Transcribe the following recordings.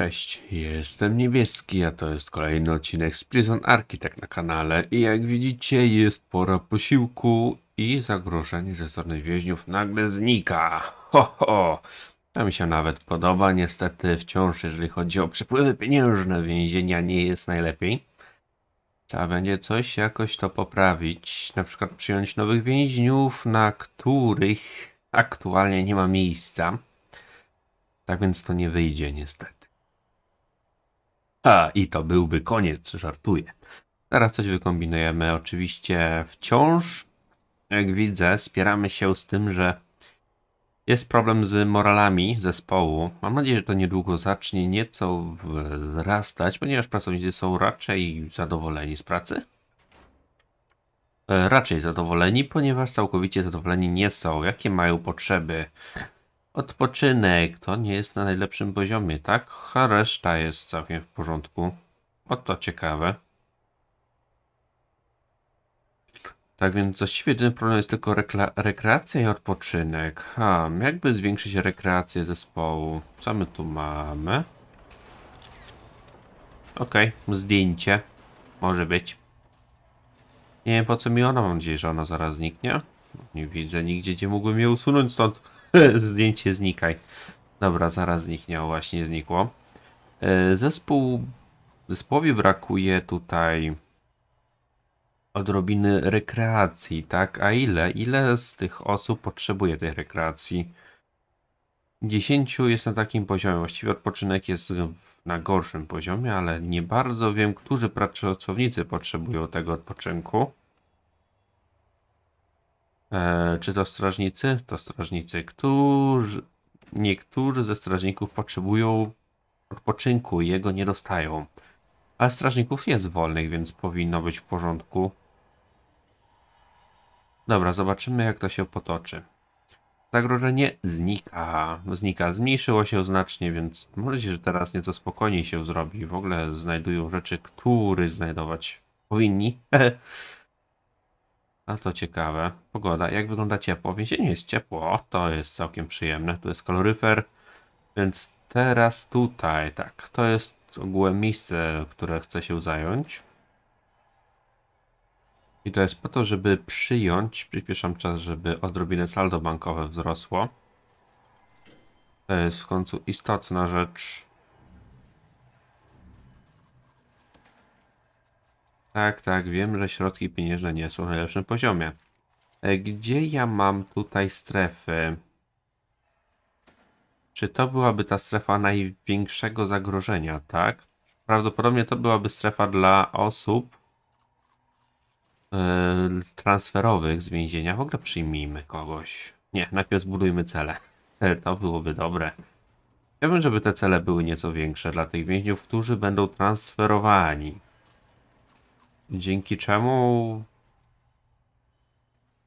Cześć, jestem Niebieski, a to jest kolejny odcinek z Prison Architect na kanale i jak widzicie jest pora posiłku i zagrożenie ze strony więźniów nagle znika. Ho, ho. To mi się nawet podoba, niestety wciąż jeżeli chodzi o przepływy pieniężne więzienia nie jest najlepiej. Trzeba będzie coś jakoś to poprawić, na przykład przyjąć nowych więźniów, na których aktualnie nie ma miejsca. Tak więc to nie wyjdzie niestety. Ha, i to byłby koniec, żartuję. Teraz coś wykombinujemy. Oczywiście wciąż, jak widzę, spieramy się z tym, że jest problem z moralami zespołu. Mam nadzieję, że to niedługo zacznie nieco wzrastać, ponieważ pracownicy są raczej zadowoleni z pracy. E, raczej zadowoleni, ponieważ całkowicie zadowoleni nie są. Jakie mają potrzeby? Odpoczynek to nie jest na najlepszym poziomie, tak? A reszta jest całkiem w porządku. Oto ciekawe. Tak więc właściwie jedyny problem jest tylko rekreacja i odpoczynek. Ha, hmm, jakby zwiększyć rekreację zespołu? Co my tu mamy? Okej, okay, zdjęcie. Może być. Nie wiem po co mi ona, mam nadzieję, że ona zaraz zniknie. Nie widzę nigdzie, gdzie mógłbym je usunąć stąd. Zdjęcie znikaj. Dobra, zaraz zniknęło, właśnie znikło. E, zespół, zespołowi brakuje tutaj odrobiny rekreacji, tak? A ile? Ile z tych osób potrzebuje tej rekreacji? 10 jest na takim poziomie. Właściwie odpoczynek jest na gorszym poziomie, ale nie bardzo wiem, którzy pracownicy potrzebują tego odpoczynku. E, czy to strażnicy? To strażnicy, którzy... Niektórzy ze strażników potrzebują odpoczynku i jego nie dostają. Ale strażników jest wolnych, więc powinno być w porządku. Dobra, zobaczymy jak to się potoczy. Zagrożenie znika. Znika. Zmniejszyło się znacznie, więc możecie, że teraz nieco spokojniej się zrobi. W ogóle znajdują rzeczy, które znajdować powinni. A to ciekawe. Pogoda. Jak wygląda ciepło? W więzieniu jest ciepło. O, to jest całkiem przyjemne. Tu jest koloryfer. Więc teraz tutaj, tak. To jest ogółem miejsce, które chcę się zająć. I to jest po to, żeby przyjąć, przyspieszam czas, żeby odrobinę saldo bankowe wzrosło. To jest w końcu istotna rzecz. Tak, tak, wiem, że środki pieniężne nie są na najlepszym poziomie. E, gdzie ja mam tutaj strefy? Czy to byłaby ta strefa największego zagrożenia, tak? Prawdopodobnie to byłaby strefa dla osób yy, transferowych z więzienia. W ogóle przyjmijmy kogoś. Nie, najpierw zbudujmy cele. E, to byłoby dobre. Chciałbym, żeby te cele były nieco większe dla tych więźniów, którzy będą transferowani. Dzięki czemu...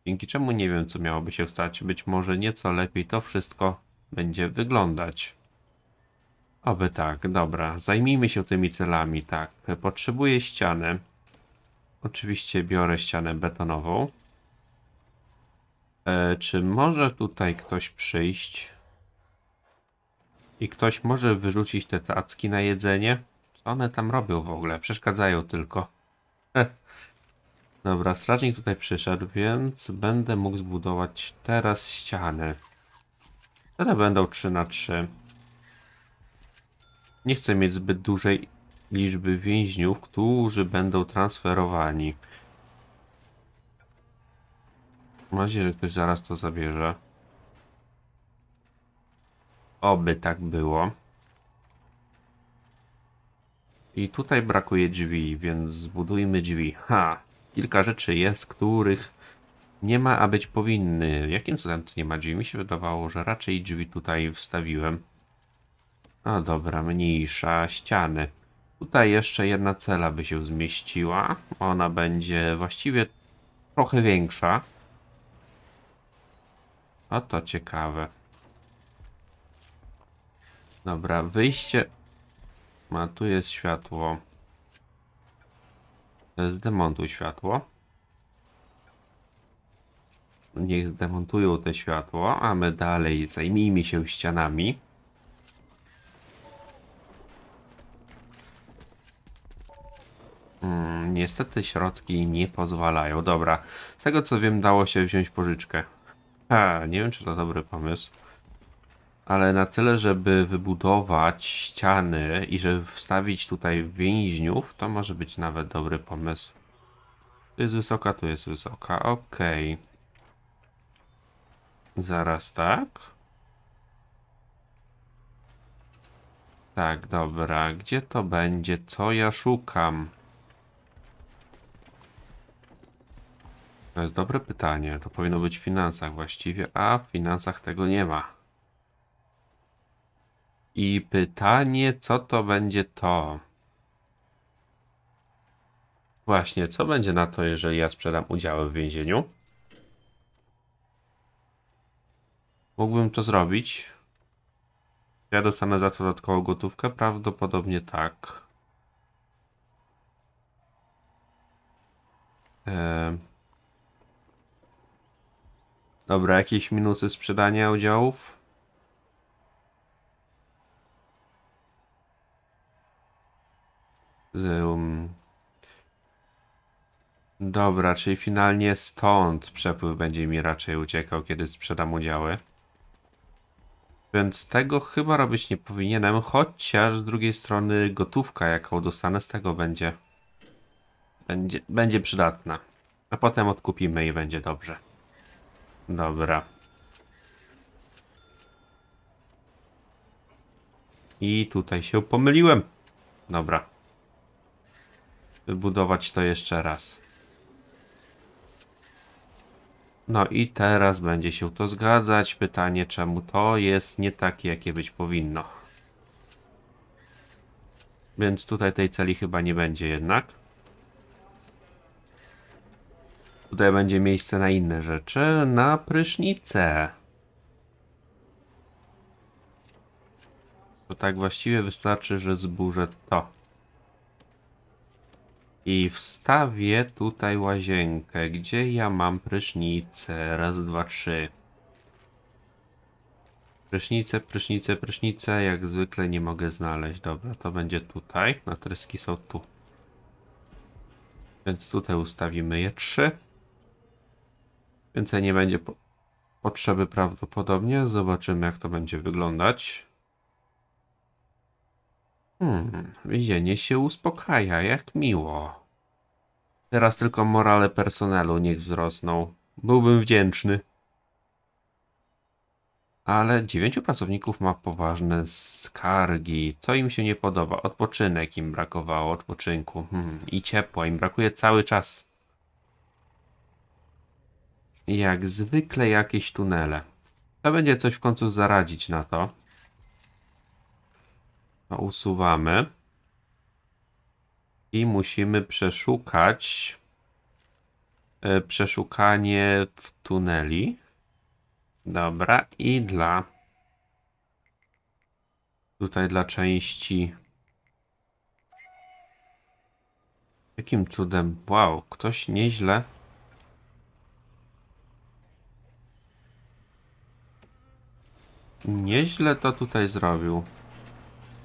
Dzięki czemu nie wiem, co miałoby się stać. Być może nieco lepiej to wszystko będzie wyglądać. Oby tak, dobra. Zajmijmy się tymi celami, tak. Potrzebuję ściany. Oczywiście biorę ścianę betonową. E, czy może tutaj ktoś przyjść? I ktoś może wyrzucić te tacki na jedzenie? Co one tam robią w ogóle? Przeszkadzają tylko. Dobra, strażnik tutaj przyszedł, więc będę mógł zbudować teraz ściany. Te będą 3 na 3. Nie chcę mieć zbyt dużej liczby więźniów, którzy będą transferowani. Mam nadzieję, że ktoś zaraz to zabierze. Oby tak było. I tutaj brakuje drzwi, więc zbudujmy drzwi. Ha! Kilka rzeczy jest, których nie ma, a być powinny. Jakim cudem tu nie ma drzwi? Mi się wydawało, że raczej drzwi tutaj wstawiłem. No dobra, mniejsza ściany. Tutaj jeszcze jedna cela by się zmieściła. Ona będzie właściwie trochę większa. A to ciekawe. Dobra, wyjście ma, tu jest światło. Zdemontuj światło. Niech zdemontują te światło, a my dalej zajmijmy się ścianami. Hmm, niestety środki nie pozwalają. Dobra, z tego co wiem dało się wziąć pożyczkę. Ha, nie wiem czy to dobry pomysł ale na tyle, żeby wybudować ściany i żeby wstawić tutaj więźniów, to może być nawet dobry pomysł. Tu jest wysoka, tu jest wysoka, ok. Zaraz tak. Tak, dobra, gdzie to będzie? Co ja szukam? To jest dobre pytanie, to powinno być w finansach właściwie, a w finansach tego nie ma. I pytanie, co to będzie to? Właśnie, co będzie na to, jeżeli ja sprzedam udziały w więzieniu? Mógłbym to zrobić. Ja dostanę za to dodatkową gotówkę? Prawdopodobnie tak. Eee. Dobra, jakieś minusy sprzedania udziałów? Dobra, czyli finalnie stąd przepływ będzie mi raczej uciekał, kiedy sprzedam udziały. Więc tego chyba robić nie powinienem, chociaż z drugiej strony gotówka, jaką dostanę z tego będzie, będzie, będzie przydatna. A potem odkupimy i będzie dobrze. Dobra. I tutaj się pomyliłem. Dobra wybudować to jeszcze raz. No i teraz będzie się to zgadzać. Pytanie, czemu to jest nie takie, jakie być powinno. Więc tutaj tej celi chyba nie będzie jednak. Tutaj będzie miejsce na inne rzeczy. Na prysznicę. To tak właściwie wystarczy, że zburzę to. I wstawię tutaj łazienkę, gdzie ja mam prysznicę. Raz, dwa, trzy. Prysznice, prysznice, prysznice. Jak zwykle nie mogę znaleźć. Dobra, to będzie tutaj. Natryski są tu. Więc tutaj ustawimy je trzy. Więcej nie będzie po potrzeby prawdopodobnie. Zobaczymy jak to będzie wyglądać. Hmm, więzienie się uspokaja, jak miło. Teraz tylko morale personelu niech wzrosną. Byłbym wdzięczny. Ale dziewięciu pracowników ma poważne skargi. Co im się nie podoba? Odpoczynek im brakowało, odpoczynku. Hmm. I ciepła im brakuje cały czas. Jak zwykle jakieś tunele. To będzie coś w końcu zaradzić na to. To usuwamy. I musimy przeszukać e, przeszukanie w tuneli. Dobra, i dla tutaj dla części Jakim cudem? Wow, ktoś nieźle Nieźle to tutaj zrobił.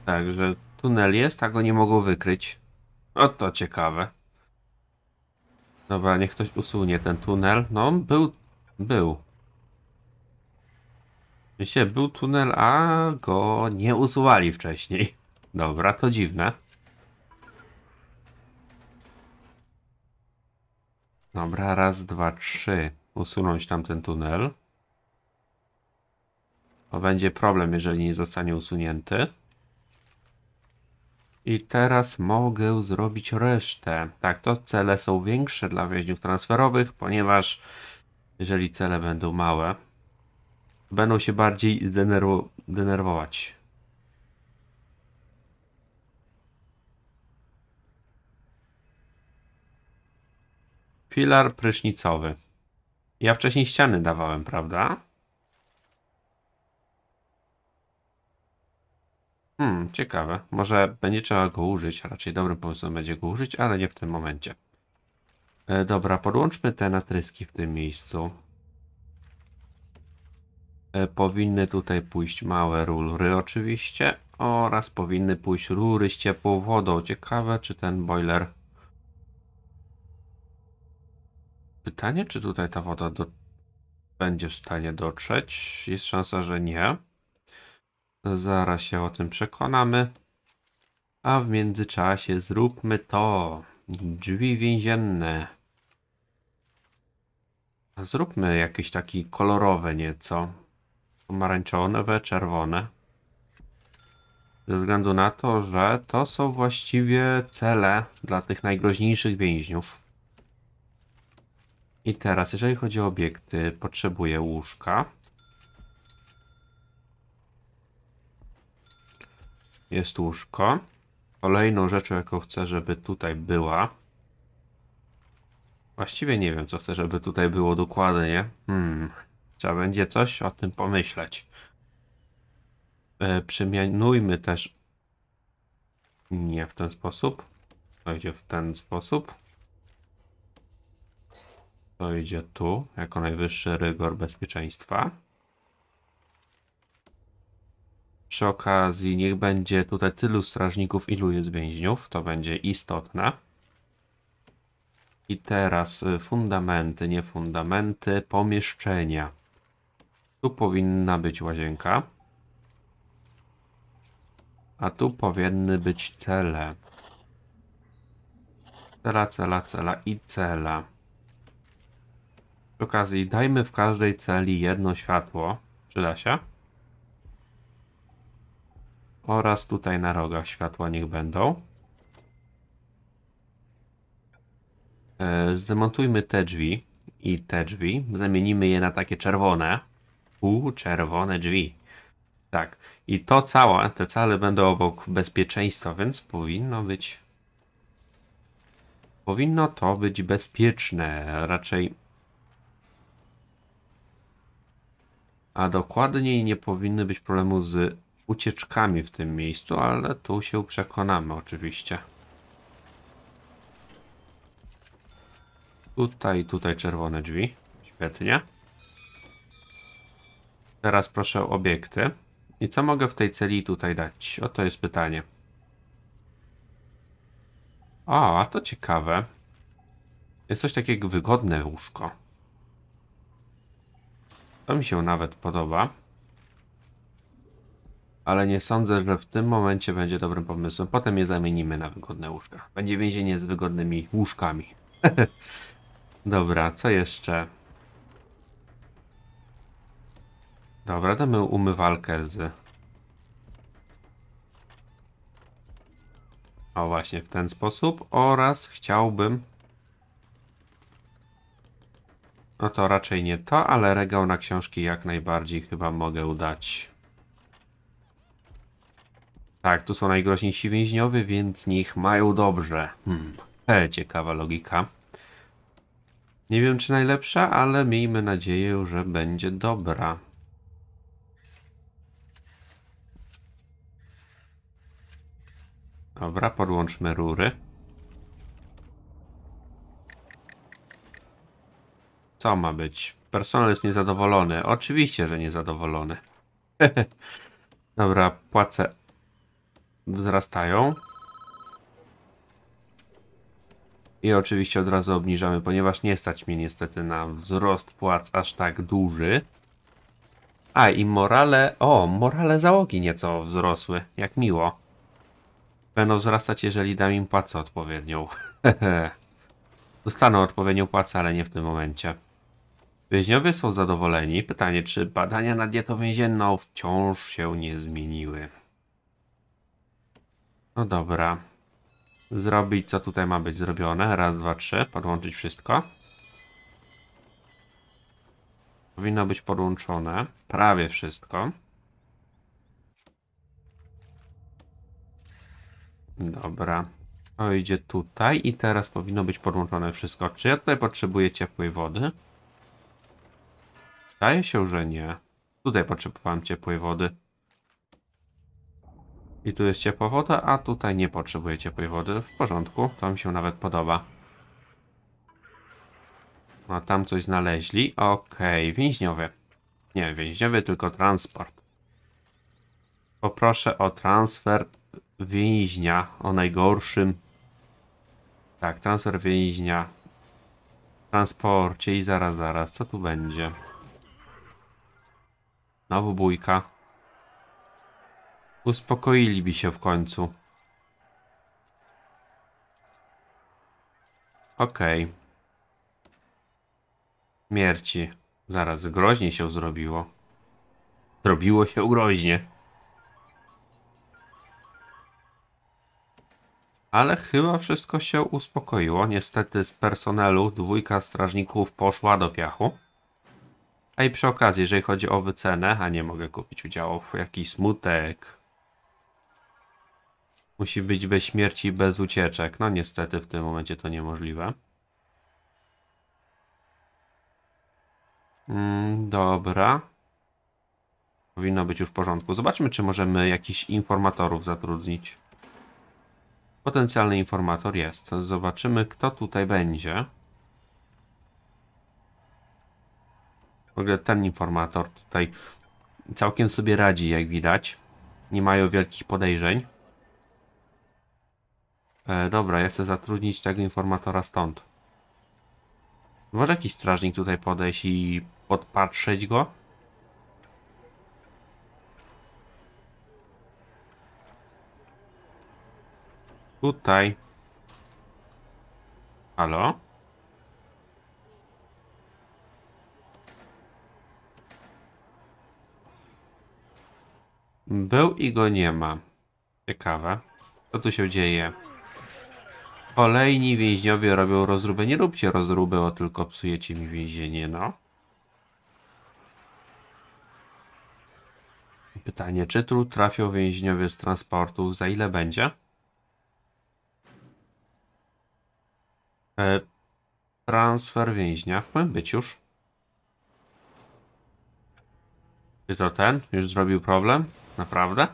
Także tunel jest, a go nie mogą wykryć. O to ciekawe. Dobra, niech ktoś usunie ten tunel. No, był... Był. Wiecie, był tunel, a go nie usuwali wcześniej. Dobra, to dziwne. Dobra, raz, dwa, trzy. Usunąć tamten tunel. To będzie problem, jeżeli nie zostanie usunięty. I teraz mogę zrobić resztę. Tak, to cele są większe dla więźniów transferowych, ponieważ jeżeli cele będą małe, będą się bardziej zdenerw denerwować. Filar prysznicowy. Ja wcześniej ściany dawałem, prawda? Hmm, ciekawe. Może będzie trzeba go użyć, raczej dobrym pomysłem będzie go użyć, ale nie w tym momencie. E, dobra, podłączmy te natryski w tym miejscu. E, powinny tutaj pójść małe rury oczywiście oraz powinny pójść rury z ciepłą wodą. Ciekawe, czy ten boiler... Pytanie, czy tutaj ta woda do... będzie w stanie dotrzeć? Jest szansa, że nie. Zaraz się o tym przekonamy. A w międzyczasie zróbmy to. Drzwi więzienne. Zróbmy jakieś takie kolorowe nieco. Pomarańczowe, czerwone. Ze względu na to, że to są właściwie cele dla tych najgroźniejszych więźniów. I teraz, jeżeli chodzi o obiekty, potrzebuję łóżka. jest łóżko. Kolejną rzeczą, jaką chcę, żeby tutaj była. Właściwie nie wiem, co chcę, żeby tutaj było dokładnie. Hmm. Trzeba będzie coś o tym pomyśleć. E, przemianujmy też nie w ten sposób. To idzie w ten sposób. To idzie tu, jako najwyższy rygor bezpieczeństwa. przy okazji niech będzie tutaj tylu strażników, ilu jest więźniów. To będzie istotne. I teraz y, fundamenty, nie fundamenty, pomieszczenia. Tu powinna być łazienka. A tu powinny być cele. Cela, cela, cela i cela. Przy okazji dajmy w każdej celi jedno światło. Przyda się? Oraz tutaj na rogach światła niech będą. E, zdemontujmy te drzwi i te drzwi. Zamienimy je na takie czerwone. U, czerwone drzwi. Tak. I to całe, te całe będą obok bezpieczeństwa, więc powinno być... Powinno to być bezpieczne. Raczej... A dokładniej nie powinny być problemu z ucieczkami w tym miejscu, ale tu się przekonamy oczywiście. Tutaj, tutaj czerwone drzwi. Świetnie. Teraz proszę o obiekty. I co mogę w tej celi tutaj dać? Oto jest pytanie. O, a to ciekawe. Jest coś takiego wygodne łóżko. To mi się nawet podoba ale nie sądzę, że w tym momencie będzie dobrym pomysłem. Potem je zamienimy na wygodne łóżka. Będzie więzienie z wygodnymi łóżkami. Dobra, co jeszcze? Dobra, damy umywalkę z... O właśnie, w ten sposób. Oraz chciałbym... No to raczej nie to, ale regał na książki jak najbardziej chyba mogę udać. Tak, tu są najgroźniejsi więźniowie, więc niech mają dobrze. Hmm. E, ciekawa logika. Nie wiem, czy najlepsza, ale miejmy nadzieję, że będzie dobra. Dobra, podłączmy rury. Co ma być? Personel jest niezadowolony. Oczywiście, że niezadowolony. Dobra, płacę wzrastają. I oczywiście od razu obniżamy, ponieważ nie stać mnie niestety na wzrost płac aż tak duży. A i morale, o, morale załogi nieco wzrosły, jak miło. Będą wzrastać, jeżeli dam im płacę odpowiednią. Dostaną odpowiednią płacę, ale nie w tym momencie. Więźniowie są zadowoleni. Pytanie, czy badania na dietę więzienną wciąż się nie zmieniły. No dobra. Zrobić co tutaj ma być zrobione. Raz, dwa, trzy. Podłączyć wszystko. Powinno być podłączone. Prawie wszystko. Dobra. To idzie tutaj i teraz powinno być podłączone wszystko. Czy ja tutaj potrzebuję ciepłej wody? Wydaje się, że nie. Tutaj potrzebowałem ciepłej wody. I tu jest ciepła woda, a tutaj nie potrzebuje ciepłej wody. W porządku, to mi się nawet podoba. A tam coś znaleźli. Okej, okay, więźniowy. Nie więźniowy, tylko transport. Poproszę o transfer więźnia o najgorszym. Tak, transfer więźnia. Transporcie i zaraz, zaraz, co tu będzie? Znowu bójka. Uspokoiliby się w końcu. Okej. Okay. Mierci. Zaraz, groźnie się zrobiło. Zrobiło się groźnie. Ale chyba wszystko się uspokoiło. Niestety z personelu dwójka strażników poszła do piachu. A i przy okazji, jeżeli chodzi o wycenę, a nie mogę kupić udziałów, jakiś smutek. Musi być bez śmierci, bez ucieczek. No niestety w tym momencie to niemożliwe. Mm, dobra. Powinno być już w porządku. Zobaczmy, czy możemy jakichś informatorów zatrudnić. Potencjalny informator jest. Zobaczymy, kto tutaj będzie. W ogóle ten informator tutaj całkiem sobie radzi, jak widać. Nie mają wielkich podejrzeń. E, dobra, ja chcę zatrudnić tego informatora stąd. Może jakiś strażnik tutaj podejść i podpatrzeć go? Tutaj. Halo? Był i go nie ma. Ciekawe. Co tu się dzieje? Kolejni więźniowie robią rozróbę. Nie róbcie rozróbę, o tylko psujecie mi więzienie, no. Pytanie, czy tu trafią więźniowie z transportu? Za ile będzie? E, transfer więźnia. Powinien być już. Czy to ten? Już zrobił problem? Naprawdę?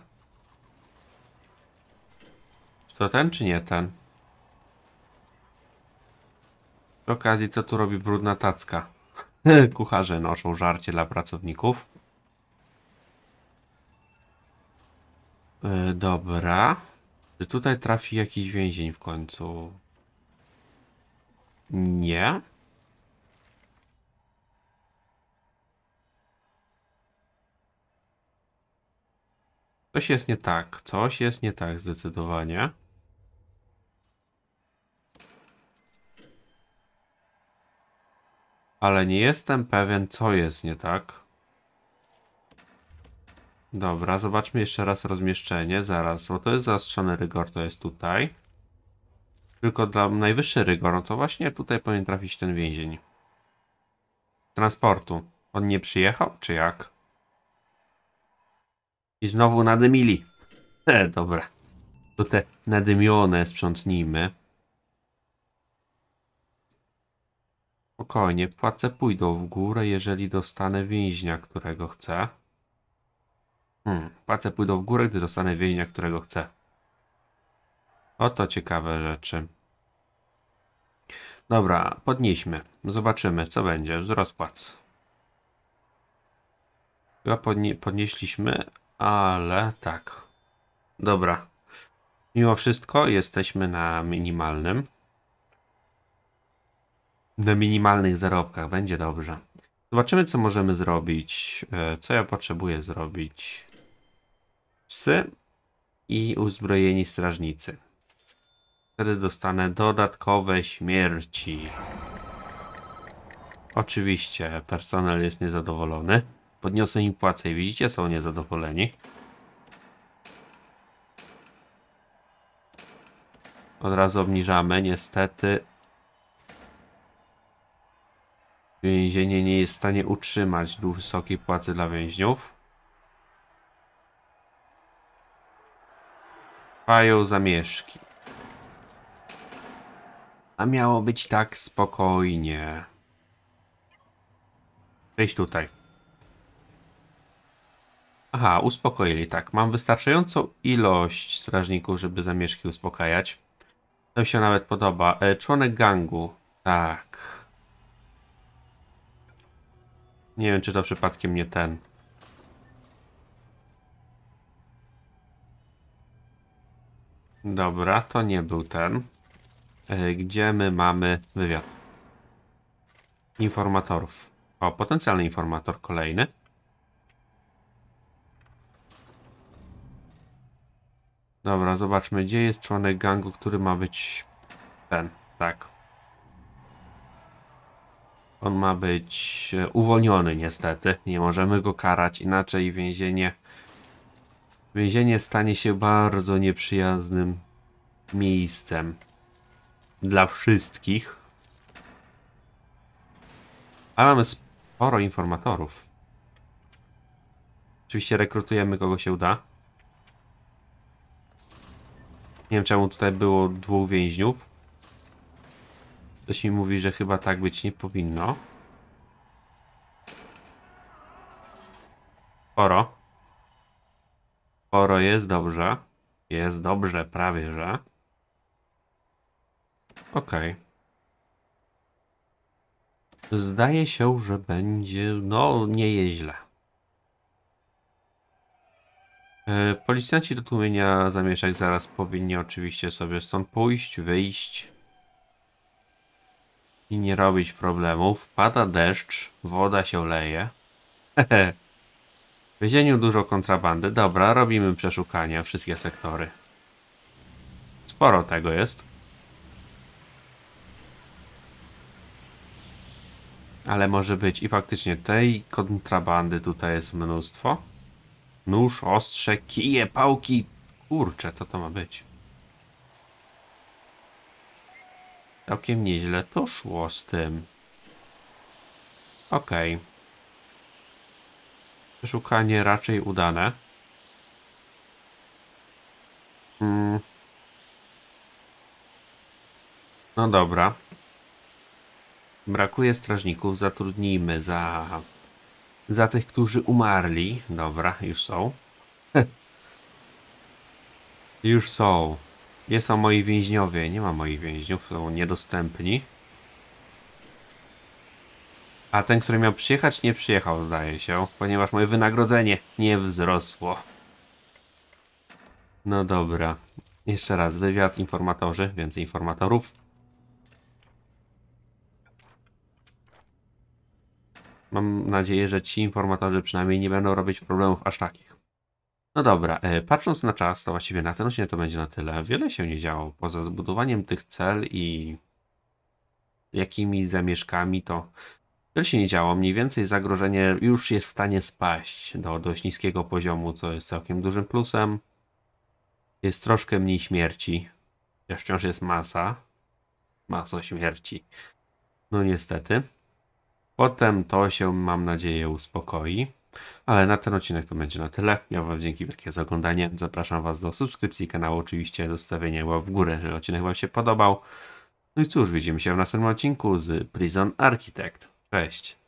Czy to ten, czy nie ten? Przy okazji, co tu robi brudna tacka? Kucharze noszą żarcie dla pracowników. Yy, dobra. Czy tutaj trafi jakiś więzień w końcu? Nie. Coś jest nie tak. Coś jest nie tak zdecydowanie. ale nie jestem pewien, co jest nie tak. Dobra, zobaczmy jeszcze raz rozmieszczenie. Zaraz, bo to jest zaostrzony rygor, to jest tutaj. Tylko dla najwyższy rygor, no to właśnie tutaj powinien trafić ten więzień. Transportu. On nie przyjechał, czy jak? I znowu nadymili. E, dobra. To te nadymione sprzątnijmy. Spokojnie, płace pójdą w górę, jeżeli dostanę więźnia, którego chcę. Hmm, płace pójdą w górę, gdy dostanę więźnia, którego chcę. Oto ciekawe rzeczy. Dobra, podnieśmy. Zobaczymy, co będzie. Wzrost płac. Chyba podnie podnieśliśmy, ale tak. Dobra. Mimo wszystko jesteśmy na minimalnym na minimalnych zarobkach. Będzie dobrze. Zobaczymy, co możemy zrobić. E, co ja potrzebuję zrobić. Psy i uzbrojeni strażnicy. Wtedy dostanę dodatkowe śmierci. Oczywiście personel jest niezadowolony. Podniosę im płacę i widzicie, są niezadowoleni. Od razu obniżamy, niestety. Więzienie nie jest w stanie utrzymać wysokiej płacy dla więźniów. Trwają zamieszki. A miało być tak spokojnie. Wejdź tutaj. Aha, uspokoili, tak. Mam wystarczającą ilość strażników, żeby zamieszki uspokajać. To mi się nawet podoba. E, członek gangu. Tak. Nie wiem, czy to przypadkiem nie ten. Dobra, to nie był ten. E, gdzie my mamy wywiad? Informatorów. O, potencjalny informator kolejny. Dobra, zobaczmy, gdzie jest członek gangu, który ma być ten, tak. On ma być e, uwolniony niestety. Nie możemy go karać, inaczej więzienie więzienie stanie się bardzo nieprzyjaznym miejscem dla wszystkich. A mamy sporo informatorów. Oczywiście rekrutujemy kogo się uda. Nie wiem czemu tutaj było dwóch więźniów. Coś mi mówi, że chyba tak być nie powinno. Oro. Oro jest dobrze. Jest dobrze, prawie że. Okej. Okay. Zdaje się, że będzie... No, nie jeźle. E, policjanci do tłumienia zamieszać zaraz powinni oczywiście sobie stąd pójść, wyjść i nie robić problemów. Pada deszcz, woda się leje. Hehe. W więzieniu dużo kontrabandy. Dobra, robimy przeszukania, wszystkie sektory. Sporo tego jest. Ale może być i faktycznie tej kontrabandy tutaj jest mnóstwo. Nóż, ostrze, kije, pałki. Kurczę, co to ma być? Całkiem nieźle poszło z tym. Okej. Okay. Szukanie raczej udane. Hmm. No dobra. Brakuje strażników, zatrudnijmy za, za tych, którzy umarli. Dobra, już są. już są. Nie są moi więźniowie? Nie ma moich więźniów, są niedostępni. A ten, który miał przyjechać, nie przyjechał, zdaje się, ponieważ moje wynagrodzenie nie wzrosło. No dobra. Jeszcze raz, wywiad, informatorzy, więcej informatorów. Mam nadzieję, że ci informatorzy przynajmniej nie będą robić problemów aż takich. No dobra, e, patrząc na czas, to właściwie na ten odcinek to będzie na tyle. Wiele się nie działo poza zbudowaniem tych cel i jakimi zamieszkami to wiele się nie działo. Mniej więcej zagrożenie już jest w stanie spaść do dość niskiego poziomu, co jest całkiem dużym plusem. Jest troszkę mniej śmierci. Wciąż jest masa. Masa śmierci. No niestety. Potem to się, mam nadzieję, uspokoi. Ale na ten odcinek to będzie na tyle. Ja Wam dzięki wielkie za oglądanie. Zapraszam Was do subskrypcji kanału, oczywiście zostawienia łap w górę, jeżeli odcinek Wam się podobał. No i cóż, widzimy się w następnym odcinku z Prison Architect. Cześć!